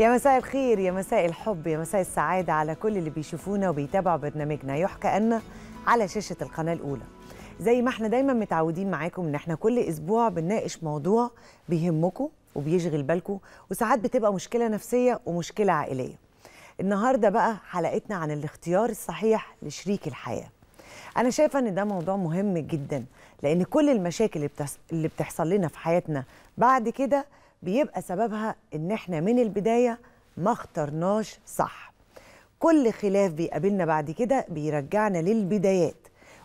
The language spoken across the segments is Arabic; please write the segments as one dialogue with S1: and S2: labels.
S1: يا مساء الخير يا مساء الحب يا مساء السعادة على كل اللي بيشوفونا وبيتابعوا برنامجنا يحكى أن على شاشة القناة الأولى زي ما احنا دايما متعودين معاكم ان احنا كل اسبوع بنناقش موضوع بيهمكم وبيشغل بالكم وساعات بتبقى مشكلة نفسية ومشكلة عائلية النهاردة بقى حلقتنا عن الاختيار الصحيح لشريك الحياة أنا شايفة إن ده موضوع مهم جدا لأن كل المشاكل اللي بتحصل لنا في حياتنا بعد كده بيبقى سببها ان احنا من البدايه ما اخترناش صح كل خلاف بيقابلنا بعد كده بيرجعنا للبدايات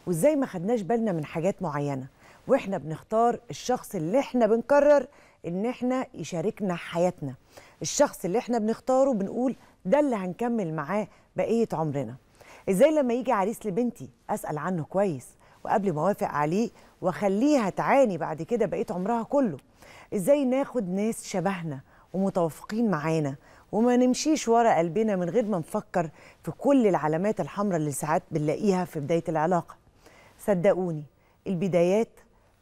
S1: وازاي ما خدناش بالنا من حاجات معينه واحنا بنختار الشخص اللي احنا بنقرر ان احنا يشاركنا حياتنا الشخص اللي احنا بنختاره بنقول ده اللي هنكمل معاه بقيه عمرنا ازاي لما يجي عريس لبنتي اسال عنه كويس وقبل ما اوافق عليه واخليها تعاني بعد كده بقيت عمرها كله ازاي ناخد ناس شبهنا ومتوافقين معانا وما نمشيش ورا قلبنا من غير ما نفكر في كل العلامات الحمراء اللي ساعات بنلاقيها في بدايه العلاقه صدقوني البدايات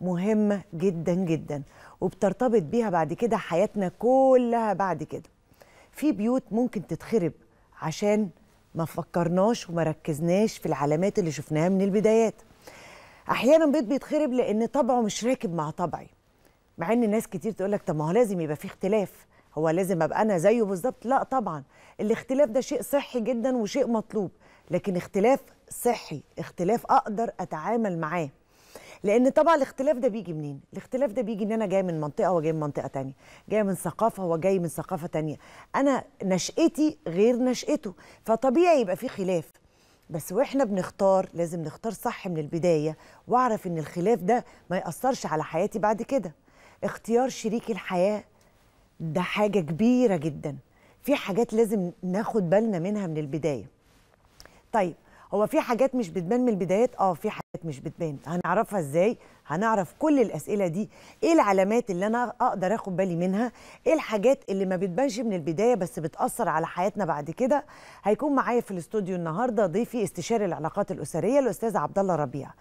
S1: مهمه جدا جدا وبترتبط بيها بعد كده حياتنا كلها بعد كده في بيوت ممكن تتخرب عشان ما فكرناش وما ركزناش في العلامات اللي شفناها من البدايات احيانا بيض بيتخرب لان طبعه مش راكب مع طبعي مع ان ناس كتير تقول لك طب ما هو لازم يبقى في اختلاف هو لازم ابقى انا زيه بالظبط لا طبعا الاختلاف ده شيء صحي جدا وشيء مطلوب لكن اختلاف صحي اختلاف اقدر اتعامل معاه لان طبعا الاختلاف ده بيجي منين الاختلاف ده بيجي ان انا جاي من منطقه وجاي من منطقه تانية جاي من ثقافه وجاي من ثقافه تانية انا نشأتي غير نشأته فطبيعي يبقى في خلاف بس واحنا بنختار لازم نختار صح من البدايه واعرف ان الخلاف ده ما ياثرش على حياتي بعد كده اختيار شريك الحياه ده حاجه كبيره جدا في حاجات لازم ناخد بالنا منها من البدايه طيب هو في حاجات مش بتبان من البدايات اه في حاجات كانت مش بتبان هنعرفها ازاي هنعرف كل الاسئله دي ايه العلامات اللي انا اقدر اخد بالي منها ايه الحاجات اللي ما بتبانش من البدايه بس بتاثر على حياتنا بعد كده هيكون معايا في الاستوديو النهارده ضيفي استشاري العلاقات الاسريه الاستاذ عبد الله ربيع